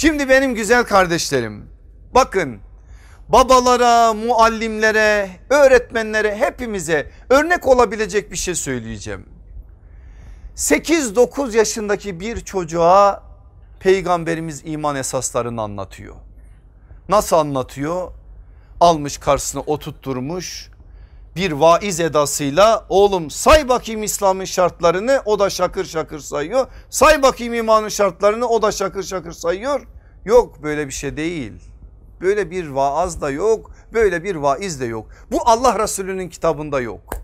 Şimdi benim güzel kardeşlerim bakın babalara, muallimlere, öğretmenlere hepimize örnek olabilecek bir şey söyleyeceğim. 8-9 yaşındaki bir çocuğa peygamberimiz iman esaslarını anlatıyor. Nasıl anlatıyor? Almış karşısına oturtturmuş bir vaiz edasıyla oğlum say bakayım İslam'ın şartlarını o da şakır şakır sayıyor. Say bakayım imanın şartlarını o da şakır şakır sayıyor. Yok böyle bir şey değil. Böyle bir vaaz da yok. Böyle bir vaiz de yok. Bu Allah Resulü'nün kitabında yok.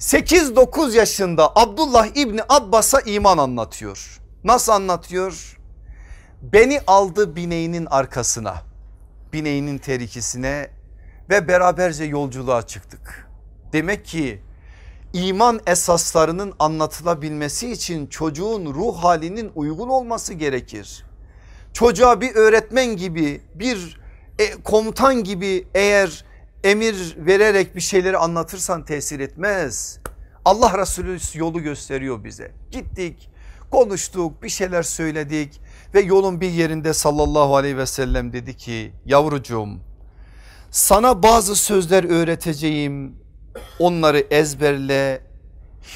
8-9 yaşında Abdullah İbni Abbas'a iman anlatıyor. Nasıl anlatıyor? Beni aldı bineğinin arkasına. Bineğinin terikisine ve beraberce yolculuğa çıktık. Demek ki iman esaslarının anlatılabilmesi için çocuğun ruh halinin uygun olması gerekir. Çocuğa bir öğretmen gibi bir e, komutan gibi eğer emir vererek bir şeyleri anlatırsan tesir etmez. Allah Resulü yolu gösteriyor bize. Gittik konuştuk bir şeyler söyledik ve yolun bir yerinde sallallahu aleyhi ve sellem dedi ki yavrucuğum sana bazı sözler öğreteceğim onları ezberle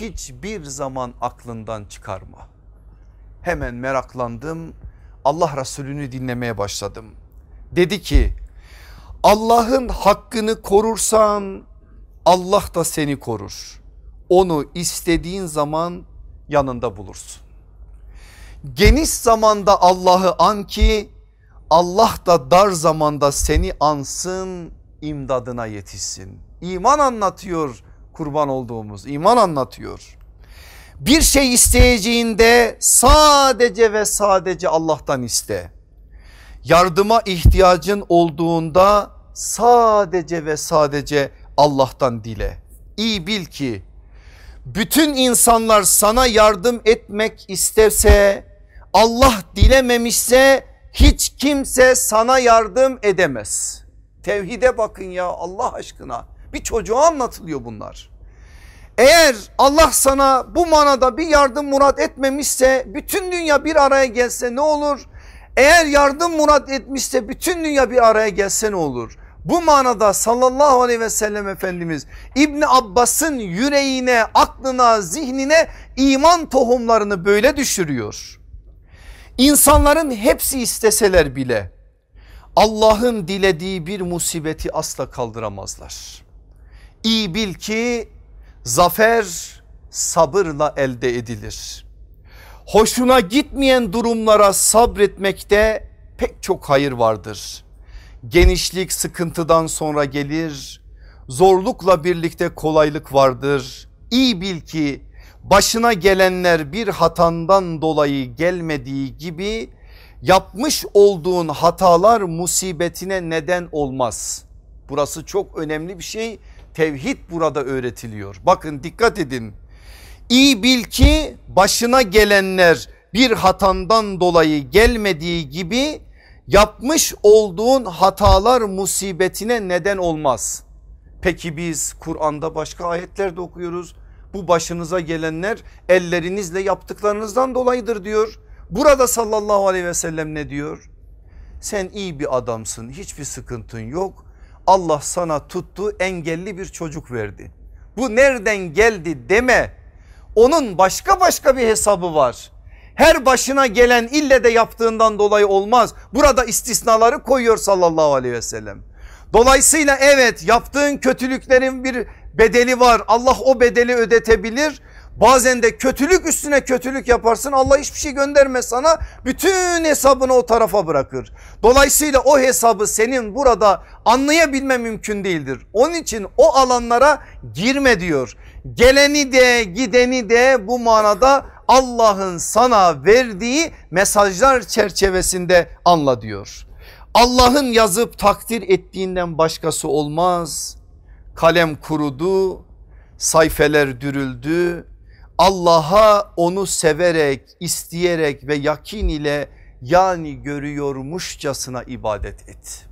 hiçbir zaman aklından çıkarma. Hemen meraklandım Allah Resulü'nü dinlemeye başladım. Dedi ki Allah'ın hakkını korursan Allah da seni korur. Onu istediğin zaman yanında bulursun. Geniş zamanda Allah'ı an ki Allah da dar zamanda seni ansın imdadına yetişsin. İman anlatıyor kurban olduğumuz iman anlatıyor. Bir şey isteyeceğinde sadece ve sadece Allah'tan iste. Yardıma ihtiyacın olduğunda sadece ve sadece Allah'tan dile. İyi bil ki bütün insanlar sana yardım etmek isterse Allah dilememişse hiç kimse sana yardım edemez. Tevhide bakın ya Allah aşkına bir çocuğa anlatılıyor bunlar. Eğer Allah sana bu manada bir yardım murat etmemişse bütün dünya bir araya gelse ne olur? Eğer yardım murat etmişse bütün dünya bir araya gelse ne olur? Bu manada sallallahu aleyhi ve sellem Efendimiz İbni Abbas'ın yüreğine, aklına, zihnine iman tohumlarını böyle düşürüyor. İnsanların hepsi isteseler bile Allah'ın dilediği bir musibeti asla kaldıramazlar. İyi bil ki zafer sabırla elde edilir. Hoşuna gitmeyen durumlara sabretmekte pek çok hayır vardır. Genişlik sıkıntıdan sonra gelir. Zorlukla birlikte kolaylık vardır. İyi bil ki başına gelenler bir hatandan dolayı gelmediği gibi yapmış olduğun hatalar musibetine neden olmaz. Burası çok önemli bir şey. Tevhid burada öğretiliyor. Bakın dikkat edin. İyi bil ki başına gelenler bir hatandan dolayı gelmediği gibi yapmış olduğun hatalar musibetine neden olmaz. Peki biz Kur'an'da başka ayetler de okuyoruz bu başınıza gelenler ellerinizle yaptıklarınızdan dolayıdır diyor. Burada sallallahu aleyhi ve sellem ne diyor? Sen iyi bir adamsın hiçbir sıkıntın yok. Allah sana tuttu engelli bir çocuk verdi. Bu nereden geldi deme. Onun başka başka bir hesabı var. Her başına gelen ille de yaptığından dolayı olmaz. Burada istisnaları koyuyor sallallahu aleyhi ve sellem. Dolayısıyla evet yaptığın kötülüklerin bir bedeli var Allah o bedeli ödetebilir. Bazen de kötülük üstüne kötülük yaparsın Allah hiçbir şey göndermez sana bütün hesabını o tarafa bırakır. Dolayısıyla o hesabı senin burada anlayabilme mümkün değildir. Onun için o alanlara girme diyor. Geleni de gideni de bu manada Allah'ın sana verdiği mesajlar çerçevesinde anla diyor. Allah'ın yazıp takdir ettiğinden başkası olmaz kalem kurudu, sayfeler dürüldü. Allah'a onu severek, isteyerek ve yakin ile yani görüyormuşçasına ibadet et.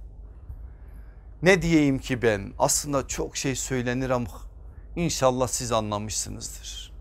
Ne diyeyim ki ben aslında çok şey söylenir ama inşallah siz anlamışsınızdır.